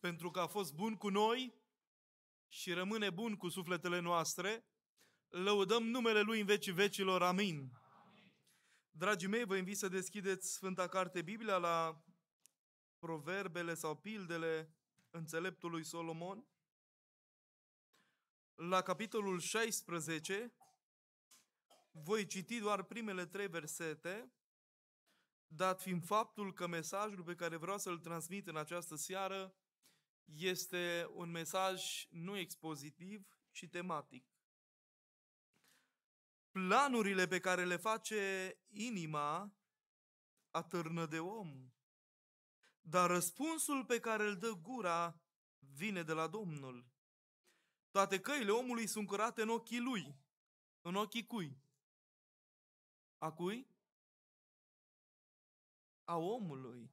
pentru că a fost bun cu noi și rămâne bun cu sufletele noastre. Lăudăm numele Lui în vecii vecilor. Amin. Amin. Dragii mei, vă invit să deschideți Sfânta Carte Biblia la proverbele sau pildele înțeleptului Solomon. La capitolul 16 voi citi doar primele trei versete, dat fiind faptul că mesajul pe care vreau să-l transmit în această seară este un mesaj nu expozitiv, ci tematic. Planurile pe care le face inima atârnă de om, dar răspunsul pe care îl dă gura vine de la Domnul. Toate căile omului sunt curate în ochii lui, în ochii cui? A cui? A omului.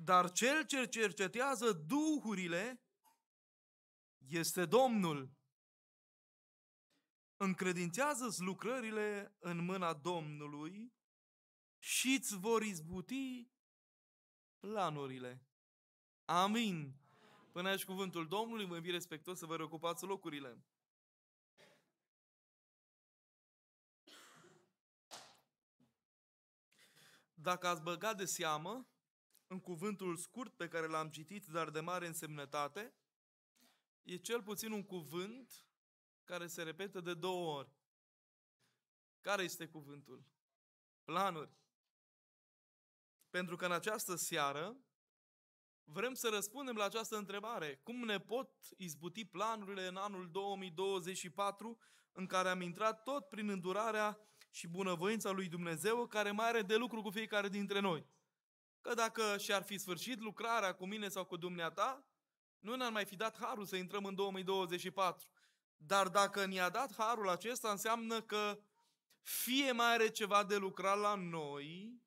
Dar cel ce cercetează duhurile este Domnul. Încredințează-ți lucrările în mâna Domnului și îți vor izbuti planurile. Amin. Până aici cuvântul Domnului, mă invit respectos să vă reocupați locurile. Dacă ați băgat de seamă, în cuvântul scurt pe care l-am citit, dar de mare însemnătate, e cel puțin un cuvânt care se repetă de două ori. Care este cuvântul? Planuri. Pentru că în această seară vrem să răspundem la această întrebare. Cum ne pot izbuti planurile în anul 2024 în care am intrat tot prin îndurarea și bunăvoința lui Dumnezeu care mai are de lucru cu fiecare dintre noi? Că dacă și-ar fi sfârșit lucrarea cu mine sau cu dumneata, nu ne-ar mai fi dat harul să intrăm în 2024. Dar dacă ne-a dat harul acesta, înseamnă că fie mai are ceva de lucrat la noi,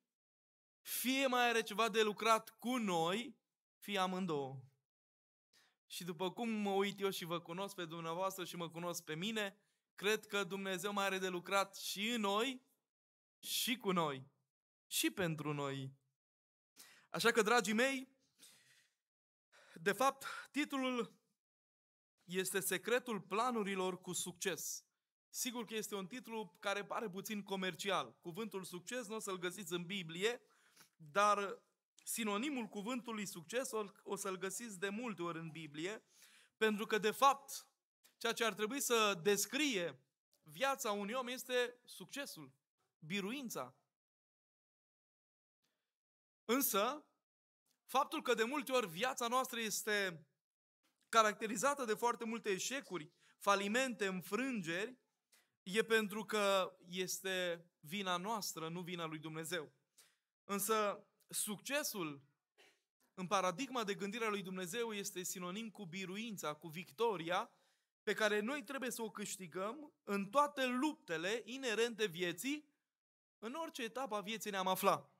fie mai are ceva de lucrat cu noi, fie amândouă. Și după cum mă uit eu și vă cunosc pe dumneavoastră și mă cunosc pe mine, cred că Dumnezeu mai are de lucrat și în noi, și cu noi, și pentru noi. Așa că, dragii mei, de fapt, titlul este Secretul planurilor cu succes. Sigur că este un titlu care pare puțin comercial. Cuvântul succes nu o să-l găsiți în Biblie, dar sinonimul cuvântului succes o să-l găsiți de multe ori în Biblie, pentru că, de fapt, ceea ce ar trebui să descrie viața unui om este succesul, biruința, Însă, faptul că de multe ori viața noastră este caracterizată de foarte multe eșecuri, falimente, înfrângeri, e pentru că este vina noastră, nu vina lui Dumnezeu. Însă, succesul în paradigma de gândire a lui Dumnezeu este sinonim cu biruința, cu victoria, pe care noi trebuie să o câștigăm în toate luptele inerente vieții, în orice etapă a vieții ne-am aflat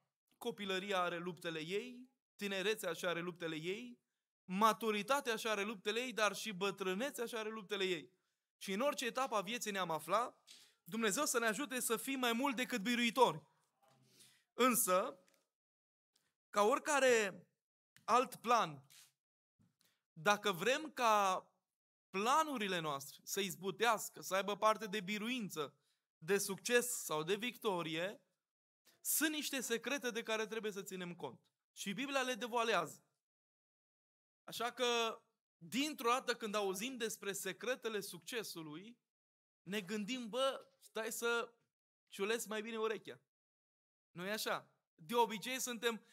copilăria are luptele ei, tinerețea și are luptele ei, maturitatea și are luptele ei, dar și bătrânețea și are luptele ei. Și în orice etapă a vieții ne-am afla, Dumnezeu să ne ajute să fim mai mult decât biruitori. Însă, ca oricare alt plan, dacă vrem ca planurile noastre să izbutească, să aibă parte de biruință, de succes sau de victorie, sunt niște secrete de care trebuie să ținem cont. Și Biblia le devoalează. Așa că, dintr-o dată, când auzim despre secretele succesului, ne gândim, bă, stai să ciulesc mai bine urechea. nu e așa? De obicei suntem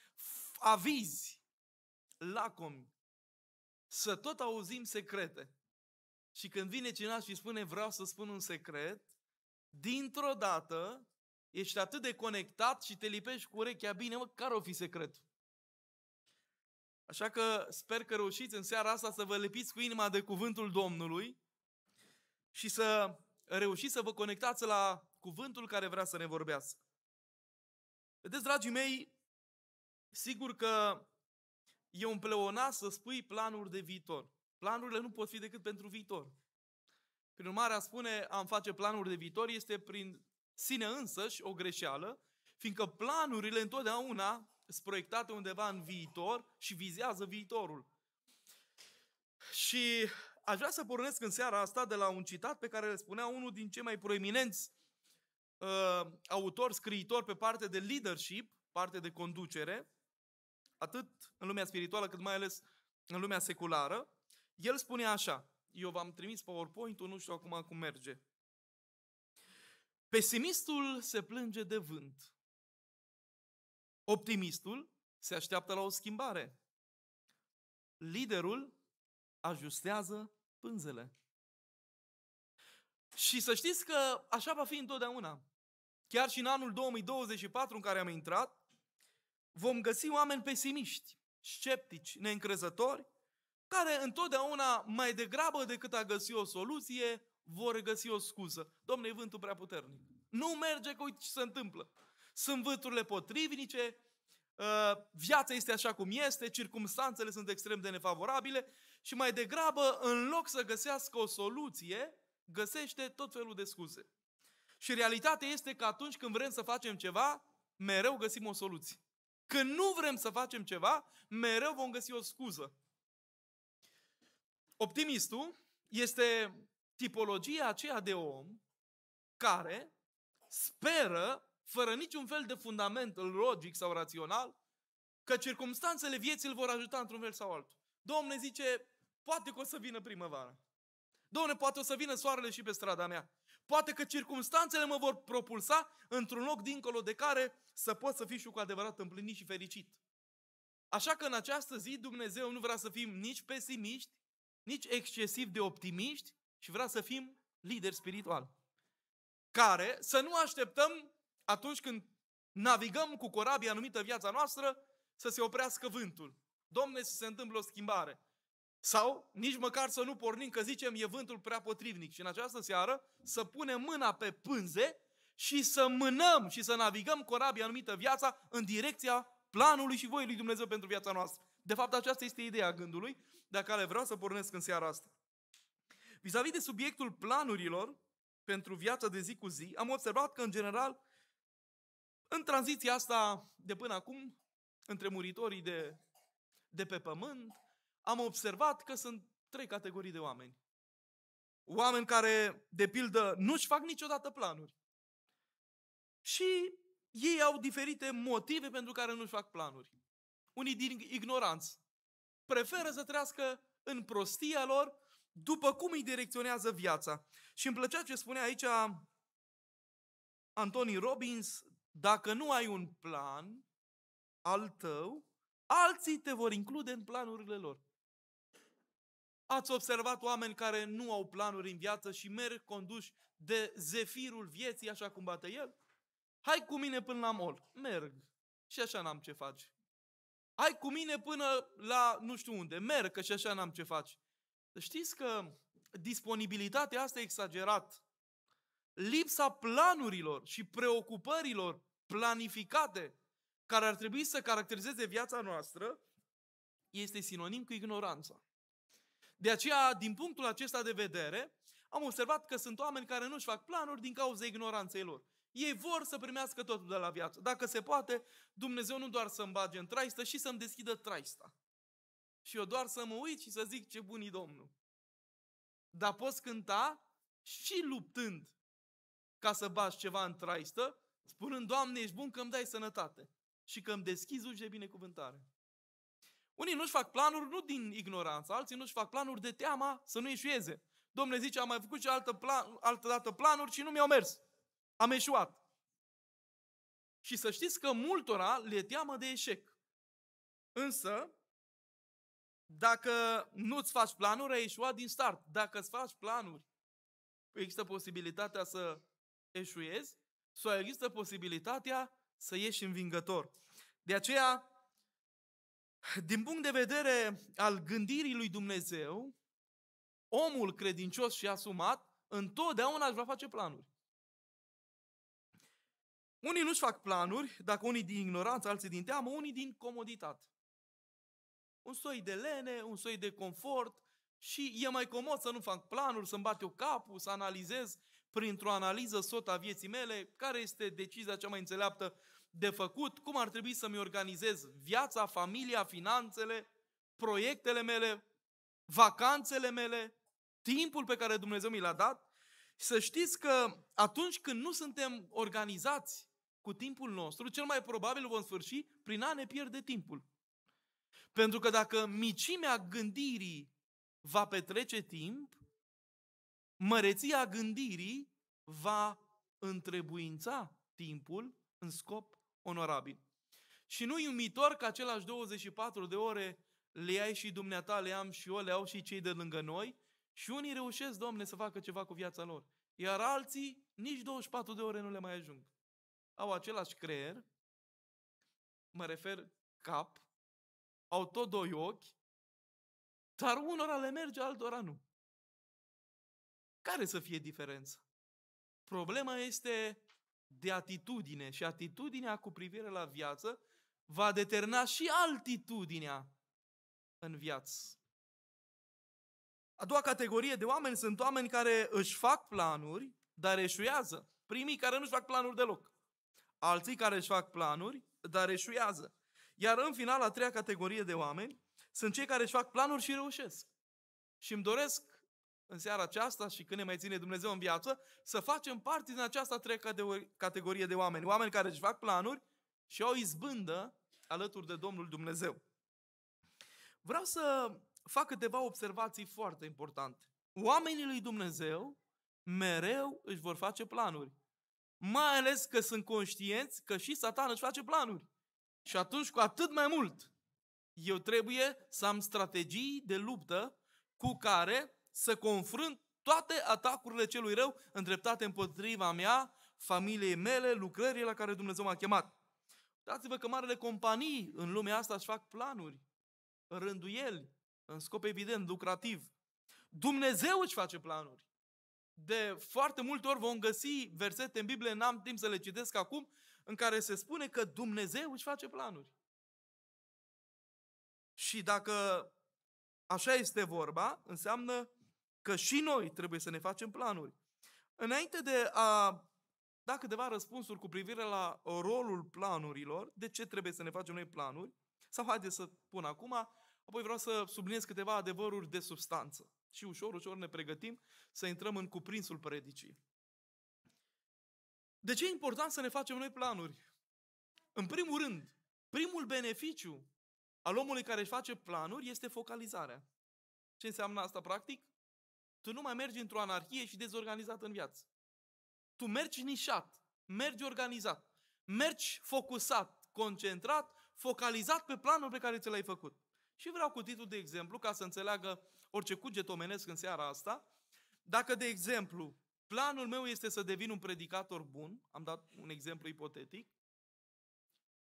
avizi, lacomi, să tot auzim secrete. Și când vine cineva și spune vreau să spun un secret, dintr-o dată Ești atât de conectat și te lipești cu urechea bine, mă, care o fi secretul? Așa că sper că reușiți în seara asta să vă lipiți cu inima de cuvântul Domnului și să reușiți să vă conectați la cuvântul care vrea să ne vorbească. Vedeți, dragii mei, sigur că e un pleonat să spui planuri de viitor. Planurile nu pot fi decât pentru viitor. Prin urmare, a spune am face planuri de viitor este prin sine însăși o greșeală, fiindcă planurile întotdeauna sunt proiectate undeva în viitor și vizează viitorul. Și aș vrea să pornesc în seara asta de la un citat pe care îl spunea unul din cei mai proeminenți uh, autori, scriitori pe parte de leadership, parte de conducere, atât în lumea spirituală cât mai ales în lumea seculară. El spunea așa, eu v-am trimis PowerPoint-ul, nu știu acum cum merge. Pesimistul se plânge de vânt. Optimistul se așteaptă la o schimbare. Liderul ajustează pânzele. Și să știți că așa va fi întotdeauna. Chiar și în anul 2024 în care am intrat, vom găsi oameni pesimiști, sceptici, neîncrezători, care întotdeauna mai degrabă decât a găsi o soluție, vor găsi o scuză. Domne, e vântul prea puternic. Nu merge că uite ce se întâmplă. Sunt vânturile potrivnice, ă, viața este așa cum este, circumstanțele sunt extrem de nefavorabile și mai degrabă, în loc să găsească o soluție, găsește tot felul de scuze. Și realitatea este că atunci când vrem să facem ceva, mereu găsim o soluție. Când nu vrem să facem ceva, mereu vom găsi o scuză. Optimistul este tipologia aceea de om care speră, fără niciun fel de fundament logic sau rațional, că circumstanțele vieții îl vor ajuta într-un fel sau altul. Domne zice, poate că o să vină primăvara. Domne, poate o să vină soarele și pe strada mea. Poate că circumstanțele mă vor propulsa într-un loc dincolo de care să pot să fiu și cu adevărat împlinit și fericit. Așa că în această zi Dumnezeu nu vrea să fim nici pesimiști, nici excesiv de optimiști, și vrea să fim lideri spirituali. Care să nu așteptăm atunci când navigăm cu corabia anumită viața noastră să se oprească vântul. Domne, să se întâmplă o schimbare. Sau nici măcar să nu pornim că zicem e vântul prea potrivnic și în această seară să punem mâna pe pânze și să mânăm și să navigăm corabia anumită viața în direcția planului și voii lui Dumnezeu pentru viața noastră. De fapt, aceasta este ideea gândului de care vreau să pornesc în seara asta. Vis-a-vis de subiectul planurilor pentru viața de zi cu zi, am observat că, în general, în tranziția asta de până acum, între muritorii de, de pe pământ, am observat că sunt trei categorii de oameni. Oameni care, de pildă, nu-și fac niciodată planuri. Și ei au diferite motive pentru care nu-și fac planuri. Unii din ignoranți preferă să trăiască în prostia lor după cum îi direcționează viața. Și îmi plăcea ce spunea aici Anthony Robbins, dacă nu ai un plan al tău, alții te vor include în planurile lor. Ați observat oameni care nu au planuri în viață și merg conduși de zefirul vieții, așa cum bate el? Hai cu mine până la mol. Merg. Și așa n-am ce faci. Hai cu mine până la nu știu unde. Merg, că și așa n-am ce faci. Știți că disponibilitatea asta e exagerat. Lipsa planurilor și preocupărilor planificate care ar trebui să caracterizeze viața noastră este sinonim cu ignoranța. De aceea, din punctul acesta de vedere, am observat că sunt oameni care nu-și fac planuri din cauza ignoranței lor. Ei vor să primească totul de la viață. Dacă se poate, Dumnezeu nu doar să-mi bage în traistă, și să-mi deschidă traista și eu doar să mă uit și să zic ce bun e Domnul. Dar poți cânta și luptând ca să bași ceva în traistă, spunând, Doamne, ești bun că îmi dai sănătate și că îmi deschizi uși de binecuvântare. Unii nu-și fac planuri nu din ignoranță, alții nu-și fac planuri de teama să nu ieșuieze. Domnule zice, am mai făcut și altă, plan, altă dată planuri și nu mi-au mers. Am eșuat. Și să știți că multora le teamă de eșec. Însă, dacă nu-ți faci planuri, ai ieșuat din start. Dacă îți faci planuri, există posibilitatea să eșuezi sau există posibilitatea să ieși învingător. De aceea, din punct de vedere al gândirii lui Dumnezeu, omul credincios și asumat întotdeauna își va face planuri. Unii nu-și fac planuri, dacă unii din ignoranță, alții din teamă, unii din comoditate un soi de lene, un soi de confort și e mai comod să nu fac planuri, să-mi bat eu capul, să analizez printr-o analiză sota vieții mele care este decizia cea mai înțeleaptă de făcut, cum ar trebui să-mi organizez viața, familia, finanțele, proiectele mele, vacanțele mele, timpul pe care Dumnezeu mi l-a dat. Și să știți că atunci când nu suntem organizați cu timpul nostru, cel mai probabil vom sfârși prin a ne pierde timpul. Pentru că dacă micimea gândirii va petrece timp, măreția gândirii va întrebuința timpul în scop onorabil. Și nu i umitor că același 24 de ore le ai și dumneata, le am și eu, le au și cei de lângă noi și unii reușesc, Doamne, să facă ceva cu viața lor. Iar alții nici 24 de ore nu le mai ajung. Au același creier, mă refer cap, au tot doi ochi, dar unora le merge, altora nu. Care să fie diferența? Problema este de atitudine și atitudinea cu privire la viață va determina și altitudinea în viață. A doua categorie de oameni sunt oameni care își fac planuri, dar eșuează. Primii care nu-și fac planuri deloc. Alții care își fac planuri, dar eșuează. Iar în final, a treia categorie de oameni sunt cei care își fac planuri și reușesc. Și îmi doresc în seara aceasta și când ne mai ține Dumnezeu în viață, să facem parte din această a treia categorie de oameni. Oameni care își fac planuri și au izbândă alături de Domnul Dumnezeu. Vreau să fac câteva observații foarte importante. Oamenii lui Dumnezeu mereu își vor face planuri. Mai ales că sunt conștienți că și satan își face planuri. Și atunci, cu atât mai mult, eu trebuie să am strategii de luptă cu care să confrunt toate atacurile celui rău îndreptate împotriva mea, familiei mele, lucrării la care Dumnezeu m-a chemat. Dați-vă că marele companii în lumea asta își fac planuri, rânduieli, în scop evident, lucrativ. Dumnezeu își face planuri. De foarte multe ori vom găsi versete în Biblie, n-am timp să le citesc acum, în care se spune că Dumnezeu își face planuri. Și dacă așa este vorba, înseamnă că și noi trebuie să ne facem planuri. Înainte de a da câteva răspunsuri cu privire la rolul planurilor, de ce trebuie să ne facem noi planuri, sau haideți să pun acum, apoi vreau să subliniez câteva adevăruri de substanță. Și ușor, ușor ne pregătim să intrăm în cuprinsul predicii. De ce e important să ne facem noi planuri? În primul rând, primul beneficiu al omului care își face planuri este focalizarea. Ce înseamnă asta practic? Tu nu mai mergi într-o anarhie și dezorganizat în viață. Tu mergi nișat, mergi organizat, mergi focusat, concentrat, focalizat pe planul pe care ți l-ai făcut. Și vreau cu titlul de exemplu, ca să înțeleagă orice cuget omenesc în seara asta, dacă, de exemplu, Planul meu este să devin un predicator bun, am dat un exemplu ipotetic.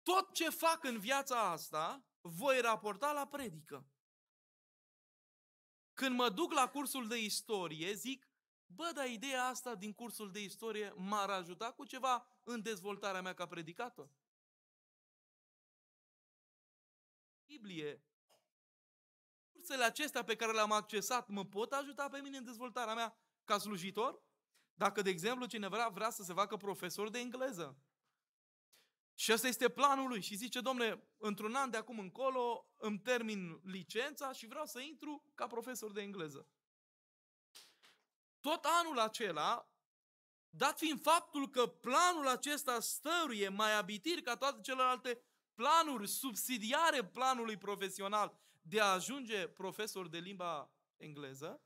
Tot ce fac în viața asta, voi raporta la predică. Când mă duc la cursul de istorie, zic, bă, dar ideea asta din cursul de istorie m-ar ajuta cu ceva în dezvoltarea mea ca predicator. Biblie, cursele acestea pe care le-am accesat mă pot ajuta pe mine în dezvoltarea mea ca slujitor? Dacă, de exemplu, cineva vrea să se facă profesor de engleză, și ăsta este planul lui. Și zice, domnule, într-un an de acum încolo îmi termin licența și vreau să intru ca profesor de engleză. Tot anul acela, dat fiind faptul că planul acesta stăruie mai abitir ca toate celelalte planuri subsidiare planului profesional de a ajunge profesor de limba engleză,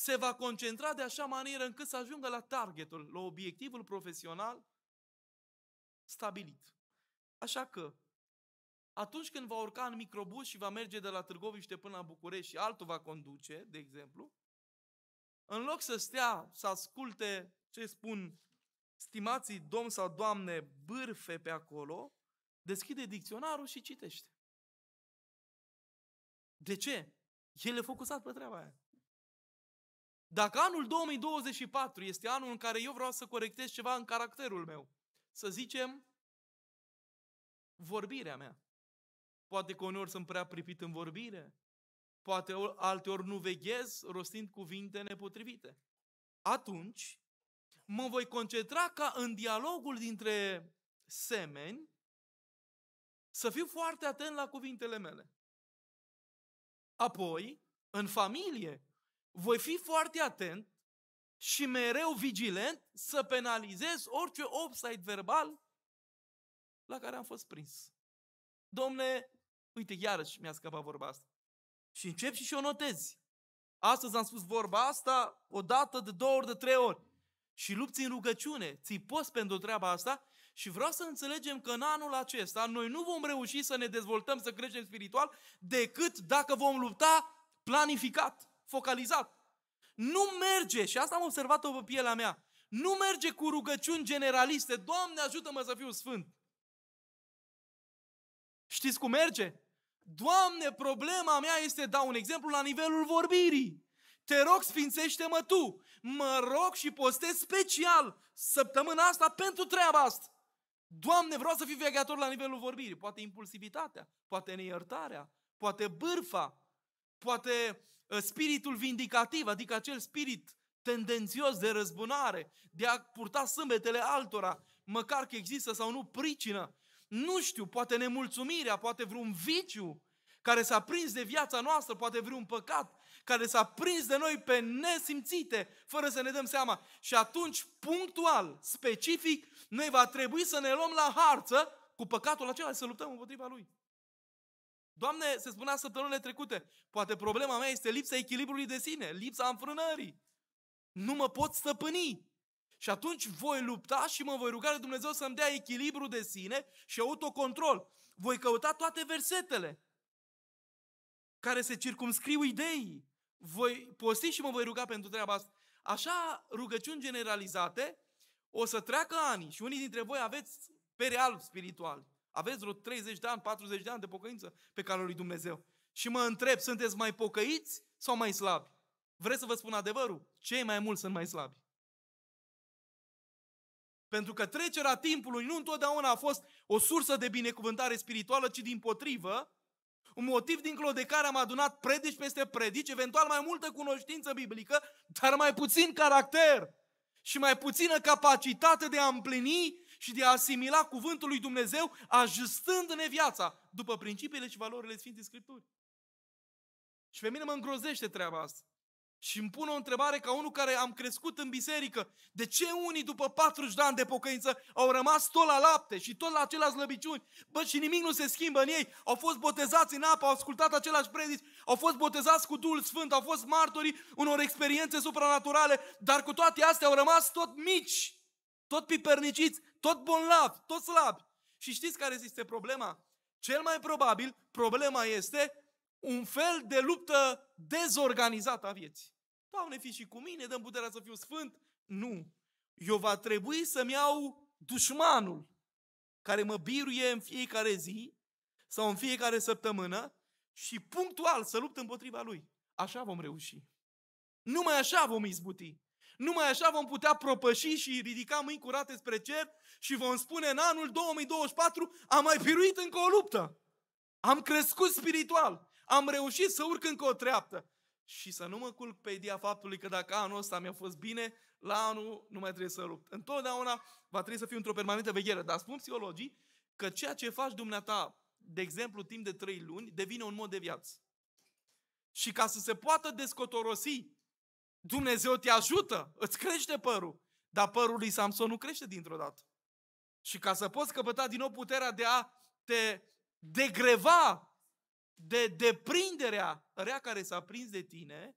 se va concentra de așa manieră încât să ajungă la targetul, la obiectivul profesional stabilit. Așa că, atunci când va urca în microbus și va merge de la Târgoviște până la București și altul va conduce, de exemplu, în loc să stea să asculte ce spun stimații domn sau doamne bârfe pe acolo, deschide dicționarul și citește. De ce? El e focusat pe treaba aia. Dacă anul 2024 este anul în care eu vreau să corectez ceva în caracterul meu, să zicem, vorbirea mea. Poate că uneori sunt prea pripit în vorbire, poate alteori nu veghez rostind cuvinte nepotrivite. Atunci, mă voi concentra ca în dialogul dintre semeni să fiu foarte atent la cuvintele mele. Apoi, în familie, voi fi foarte atent și mereu vigilent să penalizez orice offside verbal la care am fost prins. Domne, uite, iarăși mi-a scapat vorba asta. Și încep și și-o notezi. Astăzi am spus vorba asta o dată, de două ori, de trei ori. Și lupți în rugăciune, ți poți pentru treaba asta și vreau să înțelegem că în anul acesta noi nu vom reuși să ne dezvoltăm, să creștem spiritual, decât dacă vom lupta planificat focalizat. Nu merge, și asta am observat-o pe pielea mea, nu merge cu rugăciuni generaliste, Doamne ajută-mă să fiu sfânt. Știți cum merge? Doamne, problema mea este, dau un exemplu, la nivelul vorbirii. Te rog, sfințește-mă Tu. Mă rog și postez special săptămâna asta pentru treaba asta. Doamne, vreau să fiu vegheator la nivelul vorbirii. Poate impulsivitatea, poate neiertarea, poate bârfa, poate Ă, spiritul vindicativ, adică acel spirit tendențios de răzbunare, de a purta sâmbetele altora, măcar că există sau nu pricină, nu știu, poate nemulțumirea, poate vreun viciu care s-a prins de viața noastră, poate vreun păcat care s-a prins de noi pe nesimțite, fără să ne dăm seama. Și atunci, punctual, specific, noi va trebui să ne luăm la harță cu păcatul acela și să luptăm împotriva lui. Doamne, se spunea săptămânile trecute, poate problema mea este lipsa echilibrului de sine, lipsa înfrânării. Nu mă pot stăpâni. Și atunci voi lupta și mă voi ruga de Dumnezeu să-mi dea echilibru de sine și autocontrol. Voi căuta toate versetele care se circumscriu ideii. Voi posti și mă voi ruga pentru treaba asta. Așa, rugăciuni generalizate, o să treacă ani și unii dintre voi aveți pere alb spirituali. Aveți vreo 30 de ani, 40 de ani de pocăință pe calea lui Dumnezeu. Și mă întreb, sunteți mai pocăiți sau mai slabi? Vreți să vă spun adevărul? Cei mai mulți sunt mai slabi. Pentru că trecerea timpului nu întotdeauna a fost o sursă de binecuvântare spirituală, ci din potrivă, un motiv dincolo de care am adunat predici peste predici, eventual mai multă cunoștință biblică, dar mai puțin caracter și mai puțină capacitate de a împlini și de a asimila cuvântul lui Dumnezeu, ajustând-ne viața după principiile și valorile Sfintei Scripturi. Și pe mine mă îngrozește treaba asta. Și îmi pun o întrebare ca unul care am crescut în biserică. De ce unii după 40 de ani de pocăință au rămas tot la lapte și tot la aceleași slăbiciuni? Bă, și nimic nu se schimbă în ei. Au fost botezați în apă, au ascultat același predici, au fost botezați cu Duhul Sfânt, au fost martorii unor experiențe supranaturale, dar cu toate astea au rămas tot mici, tot piperniciți, tot bolnavi, tot slabi. Și știți care este problema? Cel mai probabil, problema este un fel de luptă dezorganizată a vieții. Doamne, fi și cu mine, dăm puterea să fiu sfânt. Nu. Eu va trebui să-mi iau dușmanul care mă biruie în fiecare zi sau în fiecare săptămână și punctual să lupt împotriva lui. Așa vom reuși. Numai așa vom izbuti. Numai așa vom putea propăși și ridica mâini curate spre cer și vom spune în anul 2024 am mai piruit încă o luptă. Am crescut spiritual. Am reușit să urc încă o treaptă. Și să nu mă culc pe ideea faptului că dacă anul ăsta mi-a fost bine, la anul nu mai trebuie să lupt. Întotdeauna va trebui să fiu într-o permanentă veghere. Dar spun psihologii că ceea ce faci dumneata, de exemplu, timp de trei luni, devine un mod de viață. Și ca să se poată descotorosi Dumnezeu te ajută, îți crește părul. Dar părul lui Samson nu crește dintr-o dată. Și ca să poți căpăta din nou puterea de a te degreva de deprinderea rea care s-a prins de tine,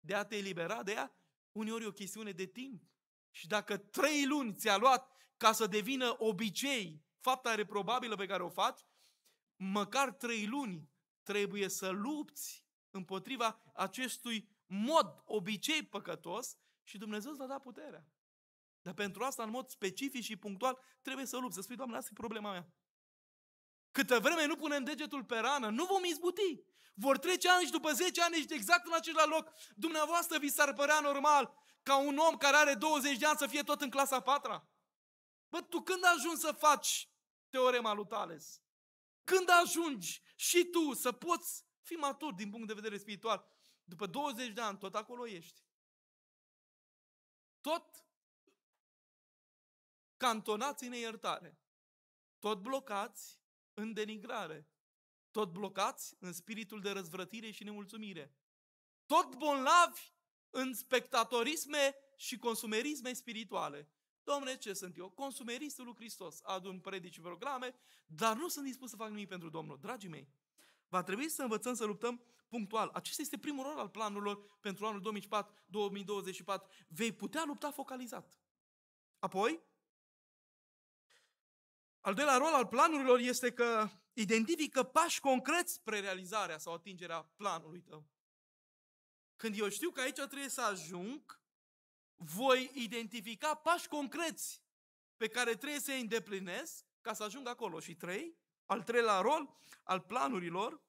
de a te elibera de ea, uneori e o chestiune de timp. Și dacă trei luni ți-a luat ca să devină obicei fapta reprobabilă pe care o faci, măcar trei luni trebuie să lupți împotriva acestui mod, obicei păcătos și Dumnezeu îți va da puterea. Dar pentru asta, în mod specific și punctual, trebuie să lupți, să spui, Doamne, asta e problema mea. Câte vreme nu punem degetul pe rană, nu vom izbuti. Vor trece ani și după 10 ani și exact în același loc. Dumneavoastră vi s-ar părea normal ca un om care are 20 de ani să fie tot în clasa 4 Bă, tu când ajungi să faci teorema lui Tales? Când ajungi și tu să poți fi matur din punct de vedere spiritual? După 20 de ani, tot acolo ești. Tot cantonați în iertare. Tot blocați în denigrare. Tot blocați în spiritul de răzvrătire și nemulțumire. Tot bolnavi în spectatorisme și consumerisme spirituale. Domne, ce sunt eu? Consumeristul lui Hristos. Adun predici programe, dar nu sunt dispus să fac nimic pentru Domnul. Dragii mei, va trebui să învățăm să luptăm punctual. Acesta este primul rol al planurilor pentru anul 2024. Vei putea lupta focalizat. Apoi, al doilea rol al planurilor este că identifică pași concreți spre realizarea sau atingerea planului tău. Când eu știu că aici trebuie să ajung, voi identifica pași concreți pe care trebuie să îi îndeplinesc ca să ajung acolo. Și trei, al treilea rol al planurilor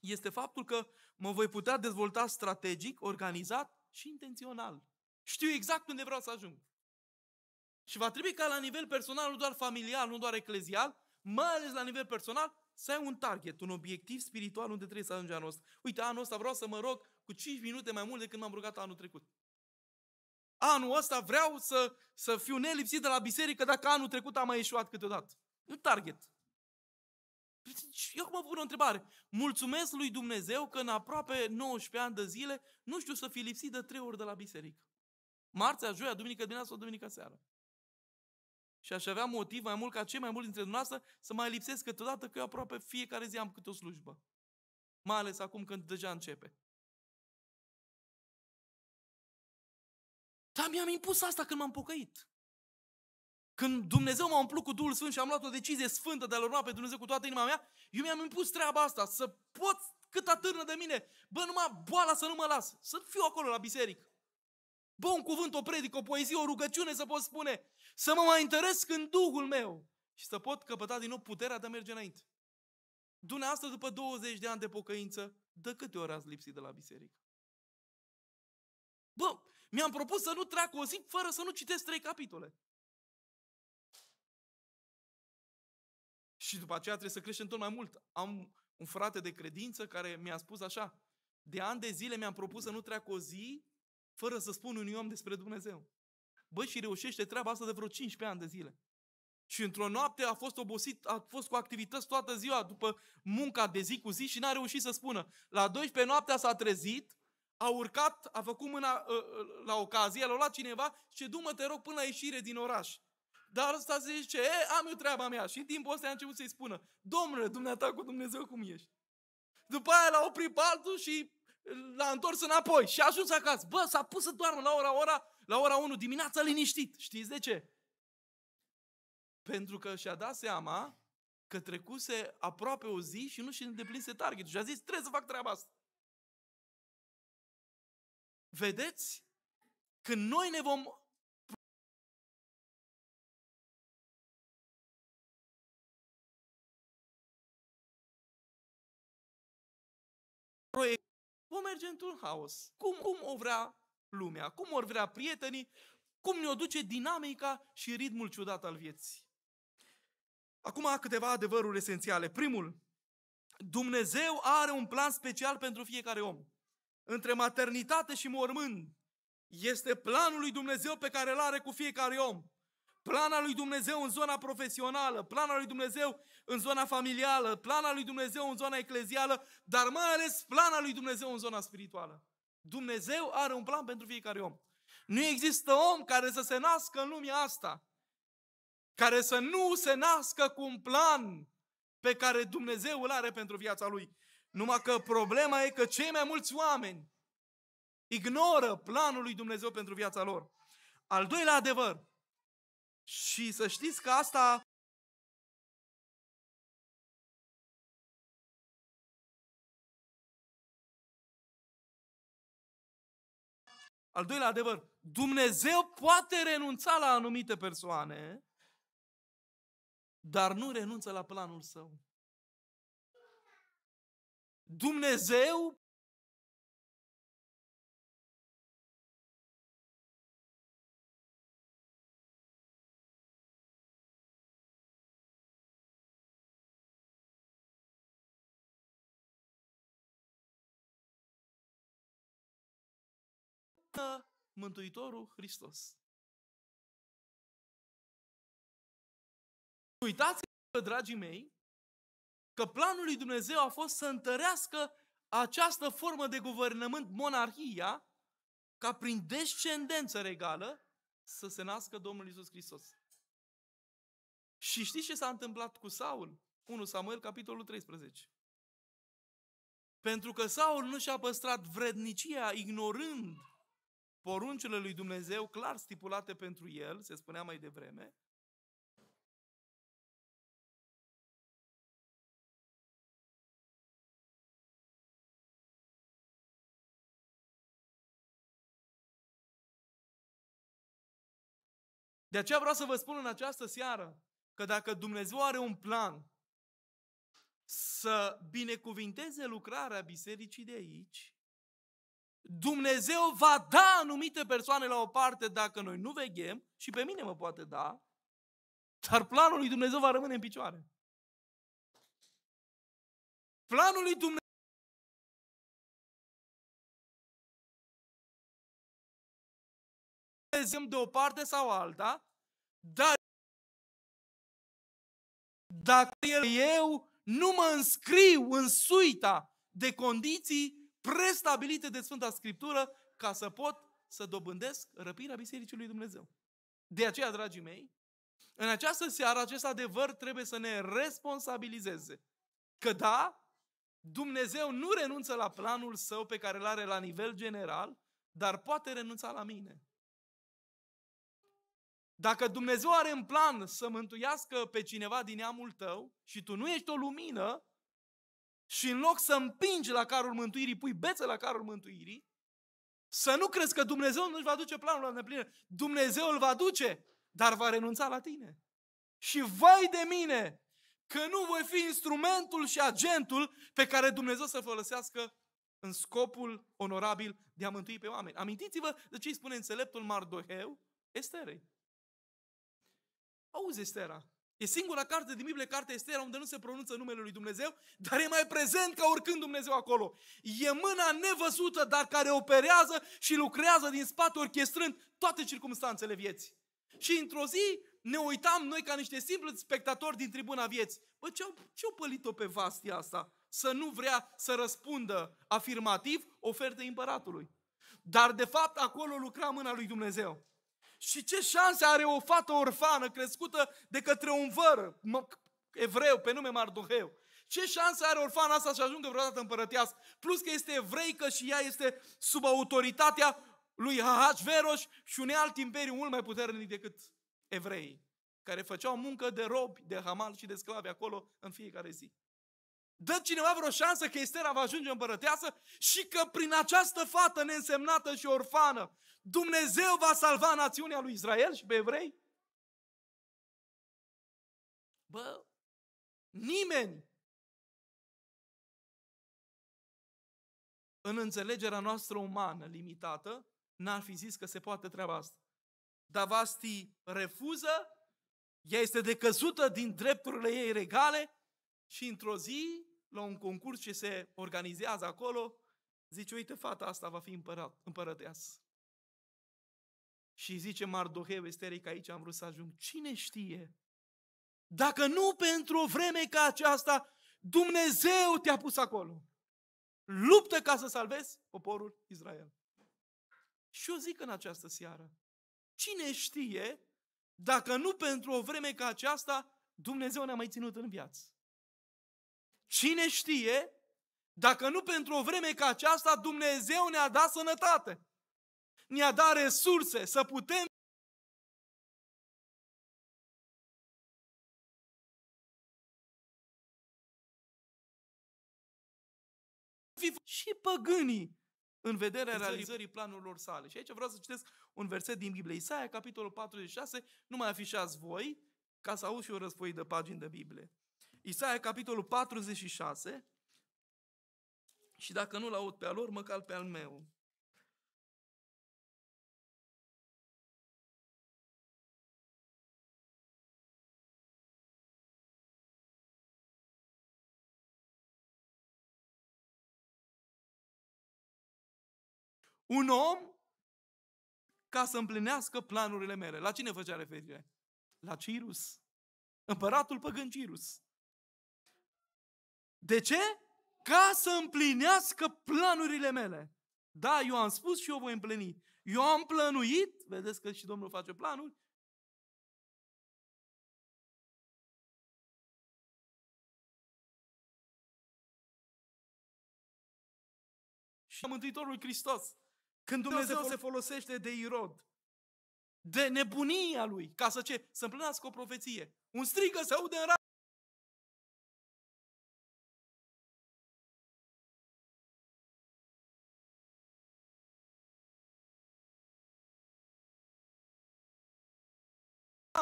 este faptul că mă voi putea dezvolta strategic, organizat și intențional. Știu exact unde vreau să ajung. Și va trebui ca la nivel personal, nu doar familial, nu doar eclezial, mai ales la nivel personal, să ai un target, un obiectiv spiritual unde trebuie să ajungi anul ăsta. Uite, anul ăsta vreau să mă rog cu 5 minute mai mult decât m-am rugat anul trecut. Anul ăsta vreau să, să fiu nelipsit de la biserică dacă anul trecut am mai ieșuat câteodată. Un target. Eu acum pun o întrebare. Mulțumesc lui Dumnezeu că în aproape 19 ani de zile nu știu să fi lipsit de trei ori de la biserică. Marțea, joia, duminică dimineața sau duminică seara. Și aș avea motiv mai mult ca cei mai mulți dintre dumneavoastră să mai lipsesc câteodată că eu aproape fiecare zi am câte o slujbă. Mai ales acum când deja începe. Dar mi-am impus asta când m-am pocăit. Când Dumnezeu m-a umplut cu Duhul Sfânt și am luat o decizie sfântă de a-L urma pe Dumnezeu cu toată inima mea, eu mi-am impus treaba asta, să pot cât atârnă de mine, bă, numai boala să nu mă las, să fiu acolo la biserică. Bă, un cuvânt, o predică, o poezie, o rugăciune să pot spune, să mă mai întăresc în Duhul meu și să pot căpăta din nou puterea de a merge înainte. Dumneavoastră, după 20 de ani de pocăință, de câte ori ați lipsit de la biserică? Bă, mi-am propus să nu trac o zi fără să nu citesc trei capitole. Și după aceea trebuie să creștem tot mai mult. Am un frate de credință care mi-a spus așa, de ani de zile mi-am propus să nu treacă o zi fără să spun unui om despre Dumnezeu. Bă, și reușește treaba asta de vreo 15 ani de zile. Și într-o noapte a fost obosit, a fost cu activități toată ziua, după munca de zi cu zi și n-a reușit să spună. La 12 noaptea s-a trezit, a urcat, a făcut mâna ă, ă, la ocazie, l-a luat cineva și ce dumă te rog până la ieșire din oraș. Dar ăsta se zice, e, am eu treaba mea. Și în timpul ăsta a început să-i spună, Domnule, dumneata cu Dumnezeu cum ești? După aia l-a oprit pe și l-a întors înapoi și a ajuns acasă. Bă, s-a pus să doarmă la ora, ora, la ora 1 dimineața liniștit. Știți de ce? Pentru că și-a dat seama că trecuse aproape o zi și nu și îndeplinse targetul. Și a zis, trebuie să fac treaba asta. Vedeți? Când noi ne vom proiect, vom merge într-un haos. Cum, cum o vrea lumea, cum o vrea prietenii, cum ne-o duce dinamica și ritmul ciudat al vieții. Acum câteva adevăruri esențiale. Primul, Dumnezeu are un plan special pentru fiecare om. Între maternitate și mormânt este planul lui Dumnezeu pe care îl are cu fiecare om plana lui Dumnezeu în zona profesională, plana lui Dumnezeu în zona familială, plana lui Dumnezeu în zona eclezială, dar mai ales plana lui Dumnezeu în zona spirituală. Dumnezeu are un plan pentru fiecare om. Nu există om care să se nască în lumea asta, care să nu se nască cu un plan pe care Dumnezeu îl are pentru viața lui. Numai că problema e că cei mai mulți oameni ignoră planul lui Dumnezeu pentru viața lor. Al doilea adevăr, și să știți că asta Al doilea adevăr, Dumnezeu poate renunța la anumite persoane, dar nu renunță la planul său. Dumnezeu arată Mântuitorul Hristos. Uitați-vă, dragii mei, că planul lui Dumnezeu a fost să întărească această formă de guvernământ, monarhia, ca prin descendență regală să se nască Domnul Isus Hristos. Și știți ce s-a întâmplat cu Saul? 1 Samuel, capitolul 13. Pentru că Saul nu și-a păstrat vrednicia ignorând poruncile lui Dumnezeu clar stipulate pentru el, se spunea mai devreme, De aceea vreau să vă spun în această seară că dacă Dumnezeu are un plan să binecuvinteze lucrarea bisericii de aici, Dumnezeu va da anumite persoane la o parte dacă noi nu veghem și pe mine mă poate da, dar planul lui Dumnezeu va rămâne în picioare. Planul lui Dumnezeu de o parte sau alta, dar dacă eu nu mă înscriu în suita de condiții prestabilite de Sfânta Scriptură ca să pot să dobândesc răpirea Bisericii lui Dumnezeu. De aceea, dragii mei, în această seară, acest adevăr trebuie să ne responsabilizeze. Că da, Dumnezeu nu renunță la planul său pe care îl are la nivel general, dar poate renunța la mine. Dacă Dumnezeu are în plan să mântuiască pe cineva din neamul tău și tu nu ești o lumină, și în loc să împingi la carul mântuirii, pui bețe la carul mântuirii, să nu crezi că Dumnezeu nu-și va duce planul la îndeplinire. Dumnezeu îl va duce, dar va renunța la tine. Și vai de mine că nu voi fi instrumentul și agentul pe care Dumnezeu să folosească în scopul onorabil de a mântui pe oameni. Amintiți-vă de ce îi spune înțeleptul Mardoheu Esterei. Auzi, Estera, E singura carte din Biblie, cartea Estera, unde nu se pronunță numele lui Dumnezeu, dar e mai prezent ca oricând Dumnezeu acolo. E mâna nevăzută, dar care operează și lucrează din spate, orchestrând toate circumstanțele vieții. Și într-o zi ne uitam noi ca niște simpli spectatori din tribuna vieții. Bă, ce-au, ce-au pălit-o pe vastia asta? Să nu vrea să răspundă afirmativ ofertei împăratului. Dar de fapt acolo lucra mâna lui Dumnezeu. Și ce șanse are o fată orfană crescută de către un văr evreu pe nume Mardoheu? Ce șanse are orfana asta să ajungă vreodată împărătească? Plus că este evreică și ea este sub autoritatea lui Veroș și unei alt imperiu mult mai puternic decât evreii, care făceau muncă de robi, de hamal și de sclavi acolo în fiecare zi. Dă cineva vreo șansă că Estera va ajunge împărăteasă și că prin această fată neînsemnată și orfană Dumnezeu va salva națiunea lui Israel și pe evrei? Bă, nimeni în înțelegerea noastră umană limitată n-ar fi zis că se poate treaba asta. Davasti refuză, ea este decăzută din drepturile ei regale, și într-o zi, la un concurs ce se organizează acolo, zice, uite, fata asta va fi împărat, împărăteasă. Și zice Mardoheu, esteric, aici am vrut să ajung. Cine știe? Dacă nu pentru o vreme ca aceasta, Dumnezeu te-a pus acolo. Luptă ca să salvezi poporul Israel. Și eu zic în această seară, cine știe dacă nu pentru o vreme ca aceasta, Dumnezeu ne-a mai ținut în viață. Cine știe dacă nu pentru o vreme ca aceasta Dumnezeu ne-a dat sănătate, ne-a dat resurse să putem și păgânii în vederea realizării planurilor sale. Și aici vreau să citesc un verset din Biblie, Isaia, capitolul 46, nu mai afișați voi, ca să auzi și o răsfoi de pagini de Biblie. Isaia, capitolul 46, și dacă nu-l aud pe al lor, măcar pe al meu. Un om ca să împlinească planurile mele. La cine făcea referire? La Cirus. Împăratul păgân Cirus. De ce? Ca să împlinească planurile mele. Da, eu am spus și eu voi împlini. Eu am plănuit, vedeți că și Domnul face planuri, și Mântuitorul Hristos. Când Dumnezeu, Dumnezeu se folosește de Irod, de nebunia lui, ca să ce? Să împlinească o profeție. Un strigă se aude în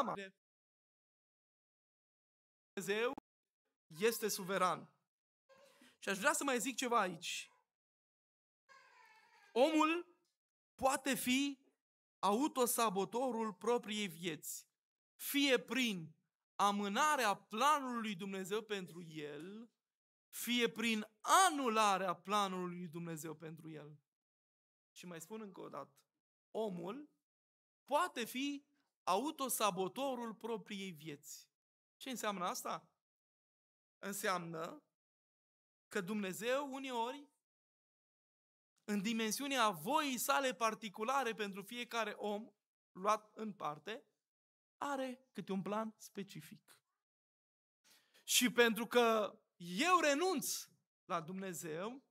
seama. Dumnezeu este suveran. Și aș vrea să mai zic ceva aici. Omul poate fi autosabotorul propriei vieți, fie prin amânarea planului lui Dumnezeu pentru el, fie prin anularea planului lui Dumnezeu pentru el. Și mai spun încă o dată, omul poate fi autosabotorul propriei vieți. Ce înseamnă asta? Înseamnă că Dumnezeu uneori, în dimensiunea voii sale particulare pentru fiecare om luat în parte, are câte un plan specific. Și pentru că eu renunț la Dumnezeu,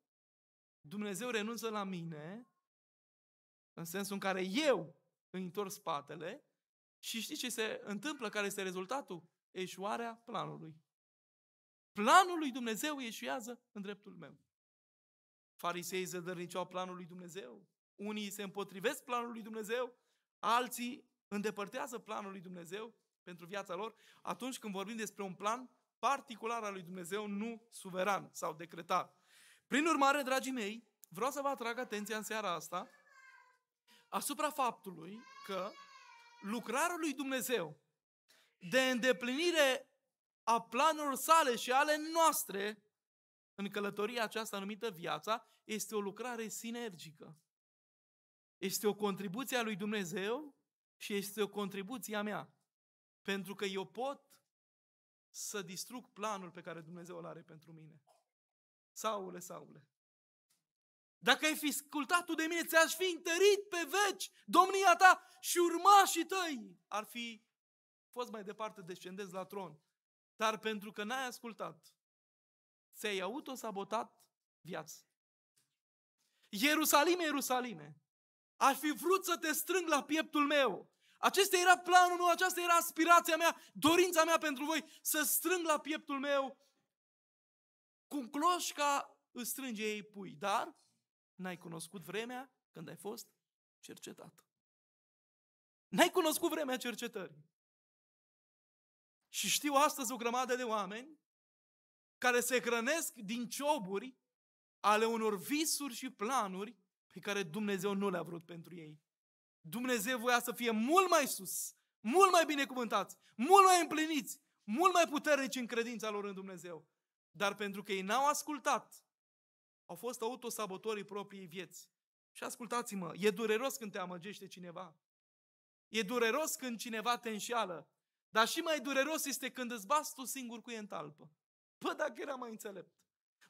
Dumnezeu renunță la mine, în sensul în care eu îi întorc spatele și știi ce se întâmplă? Care este rezultatul? Eșuarea planului. Planul lui Dumnezeu eșuează în dreptul meu. Farisei zădărniceau planul lui Dumnezeu. Unii se împotrivesc planului lui Dumnezeu, alții îndepărtează planul lui Dumnezeu pentru viața lor. Atunci când vorbim despre un plan particular al lui Dumnezeu, nu suveran sau decretat. Prin urmare, dragii mei, vreau să vă atrag atenția în seara asta asupra faptului că lucrarea lui Dumnezeu, de îndeplinire a planurilor sale și ale noastre în călătoria aceasta numită viața, este o lucrare sinergică. Este o contribuție a lui Dumnezeu și este o contribuție a mea. Pentru că eu pot să distrug planul pe care Dumnezeu îl are pentru mine. Saule, Saule, dacă ai fi ascultat tu de mine, ți-aș fi întărit pe veci domnia ta și urmașii tăi ar fi fost mai departe descendenți la tron. Dar pentru că n-ai ascultat, ți-ai autosabotat viața. Ierusalime, Ierusalime, aș fi vrut să te strâng la pieptul meu. Acesta era planul meu, aceasta era aspirația mea, dorința mea pentru voi, să strâng la pieptul meu. Cum cloșca îți strânge ei pui, dar N-ai cunoscut vremea când ai fost cercetat. N-ai cunoscut vremea cercetării. Și știu astăzi o grămadă de oameni care se hrănesc din cioburi ale unor visuri și planuri pe care Dumnezeu nu le-a vrut pentru ei. Dumnezeu voia să fie mult mai sus, mult mai binecuvântați, mult mai împliniți, mult mai puternici în credința lor în Dumnezeu. Dar pentru că ei n-au ascultat au fost autosabotorii propriei vieți. Și ascultați-mă, e dureros când te amăgește cineva. E dureros când cineva te înșeală. Dar și mai dureros este când îți bați tu singur cu ei în talpă. Bă, dacă era mai înțelept.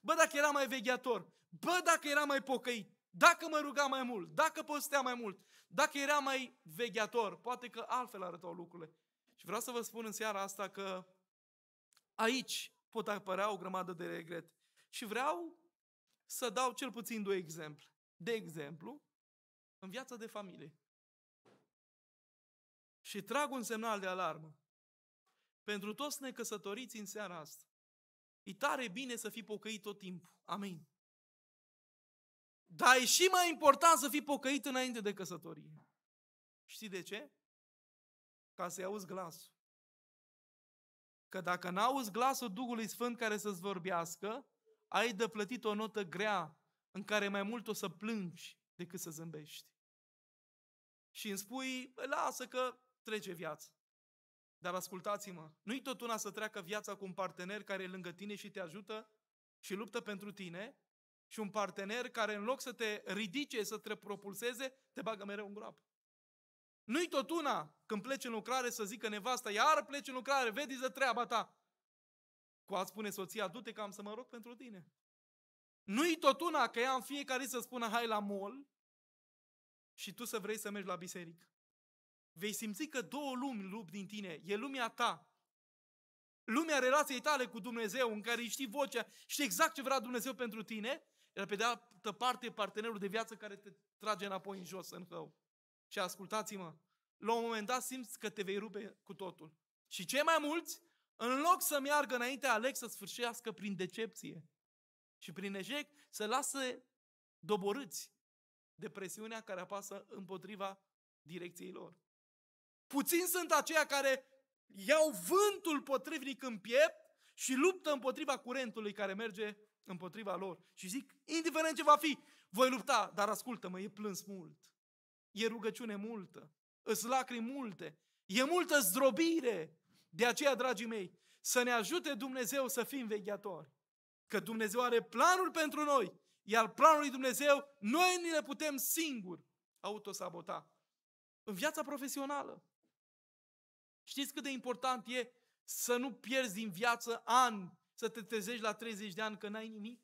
Bă, dacă era mai vegheator. Bă, dacă era mai pocăit. Dacă mă ruga mai mult. Dacă postea mai mult. Dacă era mai vegheator. Poate că altfel arătau lucrurile. Și vreau să vă spun în seara asta că aici pot apărea o grămadă de regret. Și vreau să dau cel puțin două exemple. De exemplu, în viața de familie. Și trag un semnal de alarmă. Pentru toți necăsătoriți în seara asta. E tare bine să fii pocăit tot timpul. Amin. Dar e și mai important să fii pocăit înainte de căsătorie. Știi de ce? Ca să-i auzi glasul. Că dacă n-auzi glasul Duhului Sfânt care să-ți vorbească, ai de plătit o notă grea în care mai mult o să plângi decât să zâmbești. Și îmi spui, lasă că trece viața. Dar ascultați-mă, nu-i tot una să treacă viața cu un partener care e lângă tine și te ajută și luptă pentru tine și un partener care în loc să te ridice, să te propulseze, te bagă mereu în groapă. Nu-i tot una când pleci în lucrare să zică nevasta, iar pleci în lucrare, vezi de treaba ta. Cu a spune soția, du-te că am să mă rog pentru tine. Nu-i tot una că ea în fiecare să spună hai la mol și tu să vrei să mergi la biserică. Vei simți că două lumi lup din tine. E lumea ta, lumea relației tale cu Dumnezeu, în care știi vocea, și exact ce vrea Dumnezeu pentru tine, iar pe de altă parte partenerul de viață care te trage înapoi în jos, în hău. Și ascultați-mă, la un moment dat simți că te vei rupe cu totul. Și cei mai mulți în loc să meargă înainte, aleg să sfârșească prin decepție și prin eșec, să lasă doborâți de presiunea care apasă împotriva direcției lor. Puțin sunt aceia care iau vântul potrivnic în piept și luptă împotriva curentului care merge împotriva lor. Și zic, indiferent ce va fi, voi lupta, dar ascultă-mă, e plâns mult. E rugăciune multă, îți lacrimi multe, e multă zdrobire, de aceea, dragii mei, să ne ajute Dumnezeu să fim vegheatori. Că Dumnezeu are planul pentru noi, iar planul lui Dumnezeu, noi ni le putem singur autosabota. În viața profesională. Știți cât de important e să nu pierzi din viață ani, să te trezești la 30 de ani că n-ai nimic?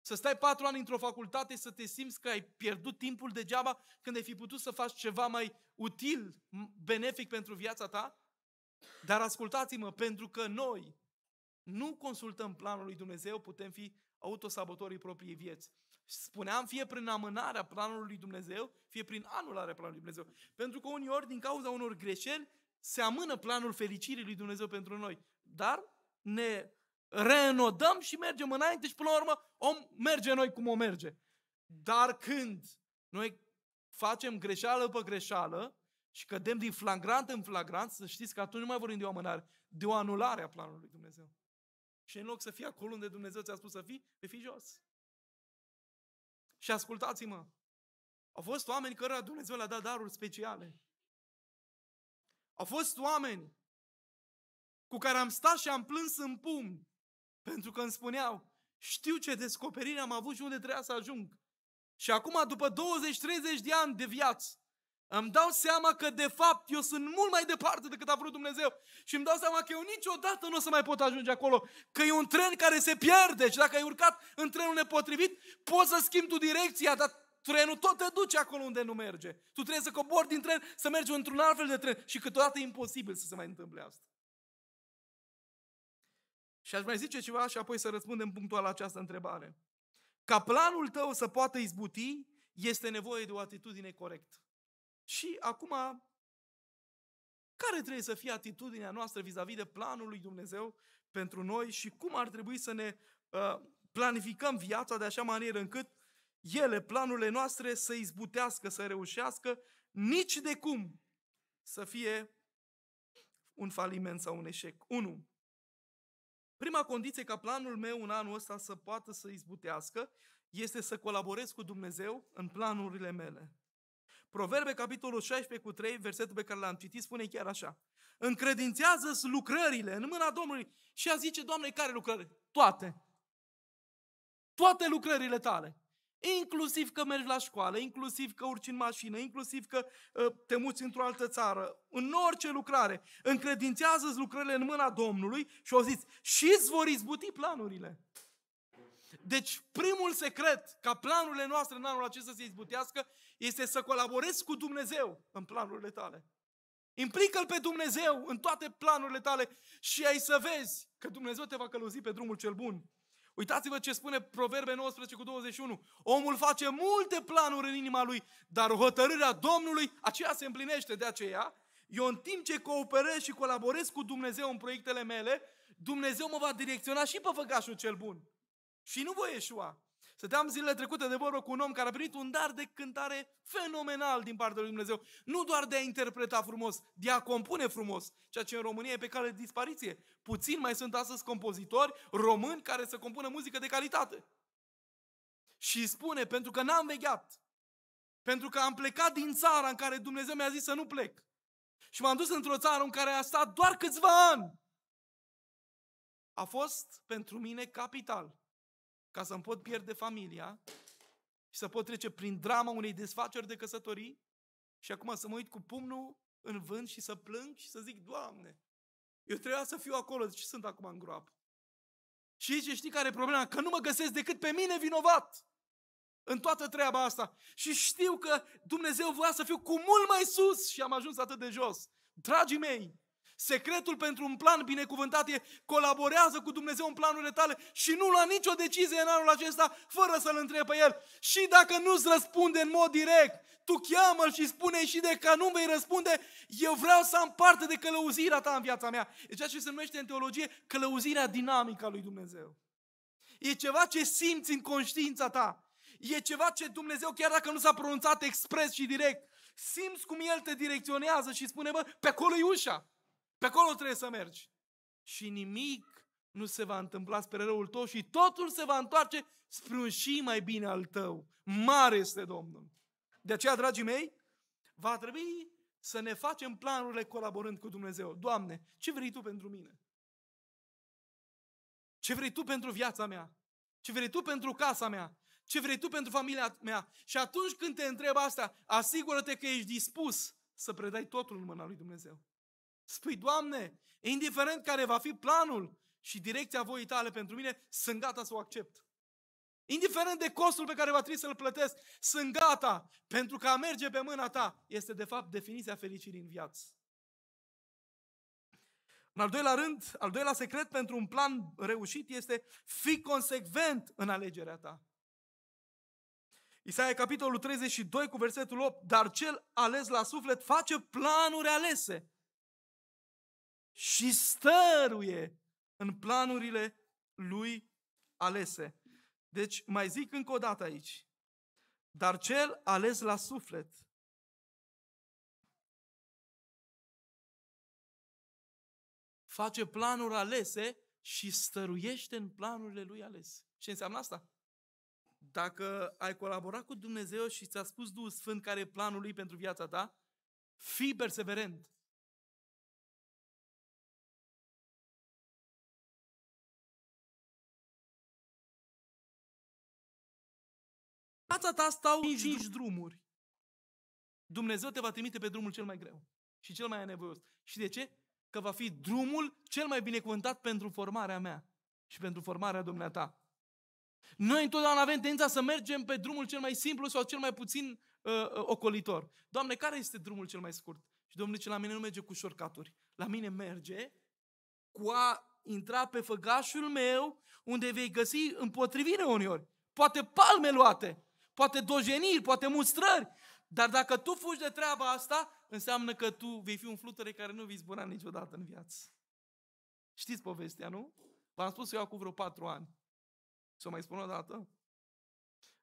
Să stai patru ani într-o facultate să te simți că ai pierdut timpul degeaba când ai fi putut să faci ceva mai util, benefic pentru viața ta? Dar ascultați-mă, pentru că noi nu consultăm planul lui Dumnezeu, putem fi autosabotorii proprii vieți. Spuneam fie prin amânarea planului lui Dumnezeu, fie prin anularea planului lui Dumnezeu. Pentru că uneori, din cauza unor greșeli, se amână planul fericirii lui Dumnezeu pentru noi. Dar ne reînodăm și mergem înainte și până la urmă om merge noi cum o merge. Dar când noi facem greșeală pe greșeală și cădem din flagrant în flagrant, să știți că atunci nu mai vorbim de o amânare, de o anulare a planului lui Dumnezeu. Și în loc să fii acolo unde Dumnezeu ți-a spus să fii, vei fi jos. Și ascultați-mă, au fost oameni cărora Dumnezeu le-a dat daruri speciale. Au fost oameni cu care am stat și am plâns în pumn, pentru că îmi spuneau, știu ce descoperire am avut și unde trebuia să ajung. Și acum, după 20-30 de ani de viață, îmi dau seama că de fapt eu sunt mult mai departe decât a vrut Dumnezeu și îmi dau seama că eu niciodată nu o să mai pot ajunge acolo, că e un tren care se pierde și dacă ai urcat în trenul nepotrivit, poți să schimbi tu direcția, dar trenul tot te duce acolo unde nu merge. Tu trebuie să cobori din tren, să mergi într-un alt fel de tren și câteodată e imposibil să se mai întâmple asta. Și aș mai zice ceva și apoi să răspundem punctual la această întrebare. Ca planul tău să poată izbuti, este nevoie de o atitudine corectă. Și acum, care trebuie să fie atitudinea noastră vis-a-vis de planul lui Dumnezeu pentru noi și cum ar trebui să ne uh, planificăm viața de așa manieră încât ele, planurile noastre, să izbutească, să reușească, nici de cum să fie un faliment sau un eșec. 1. Prima condiție ca planul meu în anul ăsta să poată să izbutească este să colaborez cu Dumnezeu în planurile mele. Proverbe, capitolul 16 cu 3, versetul pe care l-am citit, spune chiar așa. Încredințează-ți lucrările în mâna Domnului și a zice, Doamne, care lucrări? Toate. Toate lucrările tale. Inclusiv că mergi la școală, inclusiv că urci în mașină, inclusiv că ă, te muți într-o altă țară, în orice lucrare, încredințează-ți lucrările în mâna Domnului și o ziți, și îți vor izbuti planurile. Deci primul secret ca planurile noastre în anul acesta să se izbutească este să colaborezi cu Dumnezeu în planurile tale. Implică-L pe Dumnezeu în toate planurile tale și ai să vezi că Dumnezeu te va călăuzi pe drumul cel bun. Uitați-vă ce spune Proverbe 19 cu 21. Omul face multe planuri în inima lui, dar hotărârea Domnului aceea se împlinește. De aceea, eu în timp ce cooperez și colaborez cu Dumnezeu în proiectele mele, Dumnezeu mă va direcționa și pe făgașul cel bun. Și nu voi eșua. Stăteam zilele trecute de vorbă cu un om care a primit un dar de cântare fenomenal din partea lui Dumnezeu. Nu doar de a interpreta frumos, de a compune frumos, ceea ce în România e pe cale de dispariție. Puțin mai sunt astăzi compozitori români care să compună muzică de calitate. Și spune, pentru că n-am vegheat, pentru că am plecat din țara în care Dumnezeu mi-a zis să nu plec. Și m-am dus într-o țară în care a stat doar câțiva ani. A fost pentru mine capital ca să-mi pot pierde familia și să pot trece prin drama unei desfaceri de căsătorii și acum să mă uit cu pumnul în vânt și să plâng și să zic, Doamne, eu trebuia să fiu acolo, de ce sunt acum în groapă. Și ce știi care e problema? Că nu mă găsesc decât pe mine vinovat în toată treaba asta. Și știu că Dumnezeu vrea să fiu cu mult mai sus și am ajuns atât de jos. Dragii mei, Secretul pentru un plan binecuvântat e colaborează cu Dumnezeu în planurile tale și nu lua nicio decizie în anul acesta fără să-L întrebi pe El. Și dacă nu-ți răspunde în mod direct, tu cheamă-L și spune și de că nu vei răspunde, eu vreau să am parte de călăuzirea ta în viața mea. E ceea ce se numește în teologie călăuzirea dinamică a lui Dumnezeu. E ceva ce simți în conștiința ta. E ceva ce Dumnezeu, chiar dacă nu s-a pronunțat expres și direct, simți cum El te direcționează și spune, bă, pe acolo e ușa. Pe acolo trebuie să mergi. Și nimic nu se va întâmpla spre răul tău și totul se va întoarce spre un și mai bine al tău. Mare este Domnul. De aceea, dragii mei, va trebui să ne facem planurile colaborând cu Dumnezeu. Doamne, ce vrei Tu pentru mine? Ce vrei Tu pentru viața mea? Ce vrei Tu pentru casa mea? Ce vrei Tu pentru familia mea? Și atunci când te întreb asta, asigură-te că ești dispus să predai totul în mâna lui Dumnezeu. Spui, Doamne, indiferent care va fi planul și direcția voii tale pentru mine, sunt gata să o accept. Indiferent de costul pe care va trebui să-l plătesc, sunt gata, pentru că a merge pe mâna ta este de fapt definiția fericirii în viață. În al doilea rând, al doilea secret pentru un plan reușit este fi consecvent în alegerea ta. Isaia capitolul 32 cu versetul 8, dar cel ales la suflet face planuri alese și stăruie în planurile lui alese. Deci mai zic încă o dată aici. Dar cel ales la suflet face planuri alese și stăruiește în planurile lui alese. Ce înseamnă asta? Dacă ai colaborat cu Dumnezeu și ți-a spus Duhul Sfânt care e planul lui pentru viața ta, fii perseverent. Viața ta stau cinci drumuri. Dumnezeu te va trimite pe drumul cel mai greu și cel mai anevoios. Și de ce? Că va fi drumul cel mai binecuvântat pentru formarea mea și pentru formarea dumneata. Noi întotdeauna avem tendința să mergem pe drumul cel mai simplu sau cel mai puțin uh, uh, ocolitor. Doamne, care este drumul cel mai scurt? Și Domnul zice, la mine nu merge cu șorcaturi. La mine merge cu a intra pe făgașul meu unde vei găsi împotrivire uneori. Poate palme luate, poate dojeniri, poate mustrări. Dar dacă tu fugi de treaba asta, înseamnă că tu vei fi un flutere care nu vei zbura niciodată în viață. Știți povestea, nu? V-am spus eu acum vreo patru ani. Să o mai spun o dată?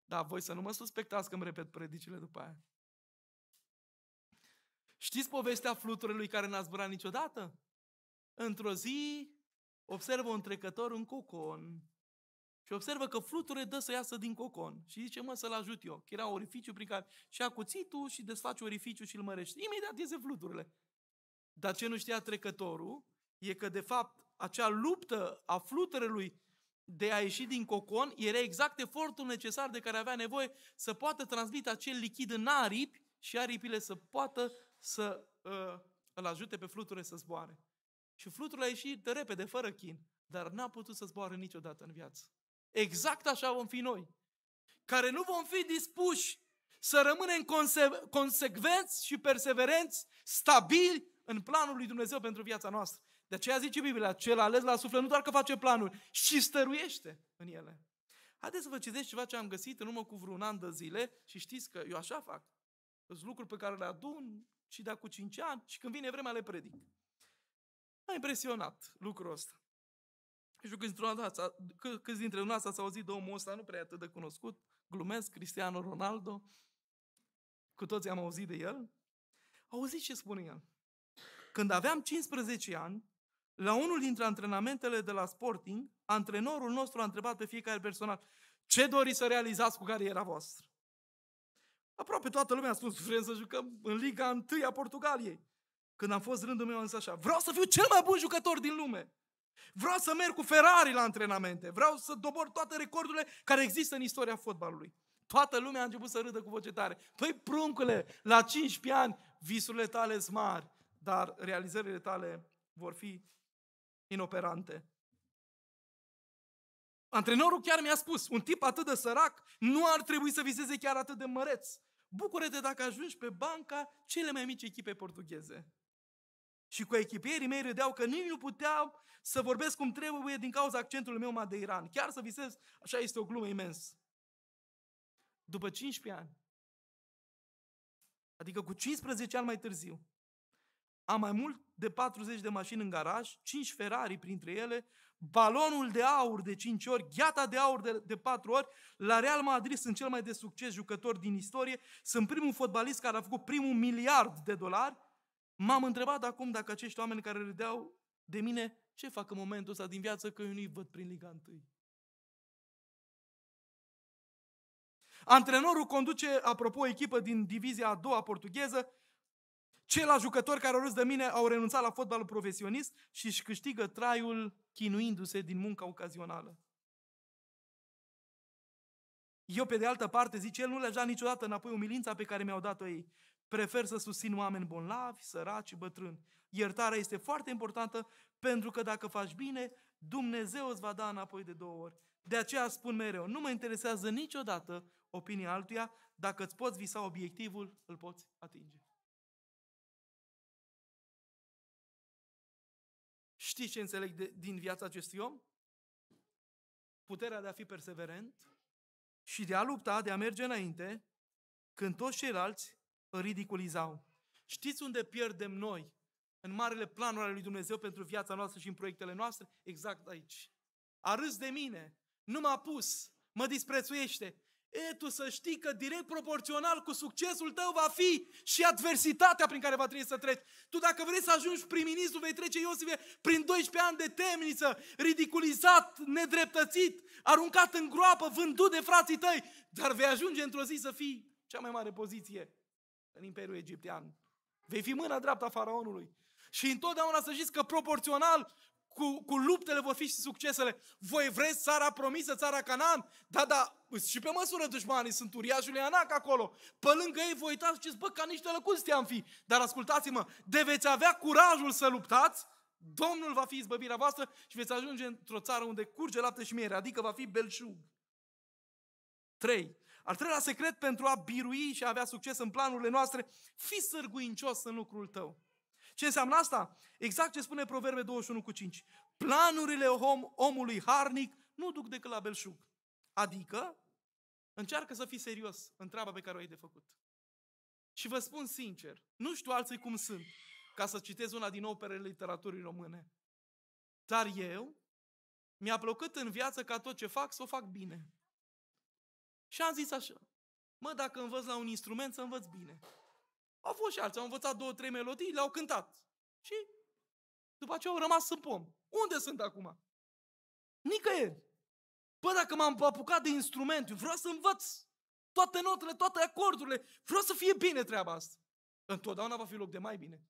Da, voi să nu mă suspectați că îmi repet predicile după aia. Știți povestea fluturelui care n-a zburat niciodată? Într-o zi observă un trecător în cocon și observă că fluturile dă să iasă din cocon. Și zice, mă, să-l ajut eu. Că era orificiu prin care și a cuțitul și desface orificiu și îl mărește. Imediat iese fluturile. Dar ce nu știa trecătorul e că, de fapt, acea luptă a fluturelui de a ieși din cocon era exact efortul necesar de care avea nevoie să poată transmite acel lichid în aripi și aripile să poată să uh, îl ajute pe fluture să zboare. Și fluturile a ieșit de repede, fără chin, dar n-a putut să zboare niciodată în viață. Exact așa vom fi noi. Care nu vom fi dispuși să rămânem conse- consecvenți și perseverenți, stabili în planul lui Dumnezeu pentru viața noastră. De aceea zice Biblia, cel ales la suflet nu doar că face planuri, și stăruiește în ele. Haideți să vă citesc ceva ce am găsit în urmă cu vreun an de zile și știți că eu așa fac. Sunt lucruri pe care le adun și de cu 5 ani și când vine vremea le predic. M-a impresionat lucrul ăsta. Nu știu câți, dumneavoastră, câți dintre dumneavoastră ați auzit de omul ăsta, nu prea atât de cunoscut, glumesc, Cristiano Ronaldo. Cu toți am auzit de el. Auziți ce spune el. Când aveam 15 ani, la unul dintre antrenamentele de la Sporting, antrenorul nostru a întrebat pe fiecare personal ce doriți să realizați cu cariera voastră. Aproape toată lumea a spus, vrem să jucăm în Liga 1 a Portugaliei. Când am fost rândul meu, am zis așa, vreau să fiu cel mai bun jucător din lume. Vreau să merg cu Ferrari la antrenamente. Vreau să dobor toate recordurile care există în istoria fotbalului. Toată lumea a început să râdă cu voce tare. Păi, pruncule, la 15 ani visurile tale sunt mari, dar realizările tale vor fi inoperante. Antrenorul chiar mi-a spus, un tip atât de sărac nu ar trebui să viseze chiar atât de măreț. Bucură-te dacă ajungi pe banca cele mai mici echipe portugheze. Și cu echipierii mei râdeau că nici nu puteau să vorbesc cum trebuie din cauza accentului meu madeiran. Chiar să visez, așa este o glumă imensă. După 15 ani, adică cu 15 ani mai târziu, am mai mult de 40 de mașini în garaj, 5 Ferrari printre ele, balonul de aur de 5 ori, gheata de aur de, de 4 ori, la Real Madrid sunt cel mai de succes jucător din istorie, sunt primul fotbalist care a făcut primul miliard de dolari, M-am întrebat acum dacă acești oameni care râdeau de mine, ce fac în momentul ăsta din viață că eu nu-i văd prin Liga Antrenorul conduce, apropo, o echipă din divizia a doua portugheză. Ceilalți jucători care au râs de mine au renunțat la fotbalul profesionist și își câștigă traiul chinuindu-se din munca ocazională. Eu, pe de altă parte, zic el, nu le a niciodată înapoi umilința pe care mi-au dat-o ei. Prefer să susțin oameni bolnavi, săraci, bătrâni. Iertarea este foarte importantă pentru că dacă faci bine, Dumnezeu îți va da înapoi de două ori. De aceea spun mereu, nu mă interesează niciodată opinia altuia, dacă îți poți visa obiectivul, îl poți atinge. Știi ce înțeleg de, din viața acestui om? Puterea de a fi perseverent și de a lupta, de a merge înainte, când toți ceilalți îl ridiculizau. Știți unde pierdem noi în marele planuri ale lui Dumnezeu pentru viața noastră și în proiectele noastre? Exact aici. A râs de mine, nu m-a pus, mă disprețuiește. E, tu să știi că direct proporțional cu succesul tău va fi și adversitatea prin care va trebui să treci. Tu dacă vrei să ajungi prim-ministru, vei trece Iosif prin 12 ani de temniță, ridiculizat, nedreptățit, aruncat în groapă, vândut de frații tăi, dar vei ajunge într-o zi să fii cea mai mare poziție în Imperiul Egiptean. Vei fi mâna a faraonului. Și întotdeauna să știți că proporțional cu, cu luptele vor fi și succesele. Voi vreți țara promisă, țara Canaan? Da, da, și pe măsură dușmanii sunt uriașul Anac acolo. Pe lângă ei vă uitați și bă, ca niște lăcuste am fi. Dar ascultați-mă, de veți avea curajul să luptați, Domnul va fi izbăvirea voastră și veți ajunge într-o țară unde curge lapte și miere, adică va fi belșug. 3. Al treilea secret pentru a birui și a avea succes în planurile noastre, fi sârguincios în lucrul tău. Ce înseamnă asta? Exact ce spune Proverbe 21 cu 5. Planurile om, omului harnic nu duc decât la belșug. Adică, încearcă să fii serios în treaba pe care o ai de făcut. Și vă spun sincer, nu știu alții cum sunt, ca să citez una din operele literaturii române. Dar eu mi-a plăcut în viață ca tot ce fac să o fac bine. Și am zis așa, mă, dacă învăț la un instrument, să învăț bine. Au fost și alții, au învățat două, trei melodii, le-au cântat. Și după aceea au rămas în pom. Unde sunt acum? Nicăieri. Bă, dacă m-am apucat de instrument, eu vreau să învăț toate notele, toate acordurile, vreau să fie bine treaba asta. Întotdeauna va fi loc de mai bine.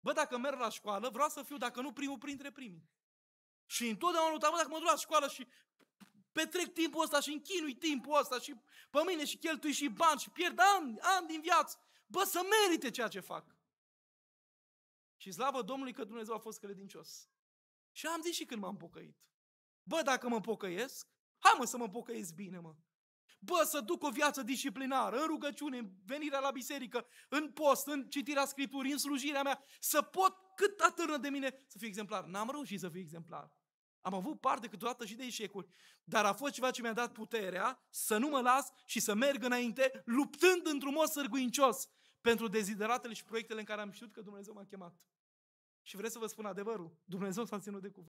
Bă, dacă merg la școală, vreau să fiu, dacă nu primul, printre primii. Și întotdeauna luptam, dacă mă duc la școală și petrec timpul ăsta și închinui timpul ăsta și pe mine și cheltui și bani și pierd ani, ani din viață. Bă, să merite ceea ce fac. Și slavă Domnului că Dumnezeu a fost credincios. Și am zis și când m-am pocăit. Bă, dacă mă pocăiesc, hai mă să mă pocăiesc bine, mă. Bă, să duc o viață disciplinară, în rugăciune, în venirea la biserică, în post, în citirea Scripturii, în slujirea mea, să pot cât atârnă de mine să fiu exemplar. N-am reușit să fiu exemplar. Am avut parte câteodată și de eșecuri, dar a fost ceva ce mi-a dat puterea să nu mă las și să merg înainte, luptând într-un mod sârguincios pentru dezideratele și proiectele în care am știut că Dumnezeu m-a chemat. Și vreau să vă spun adevărul, Dumnezeu s-a ținut de cuvânt.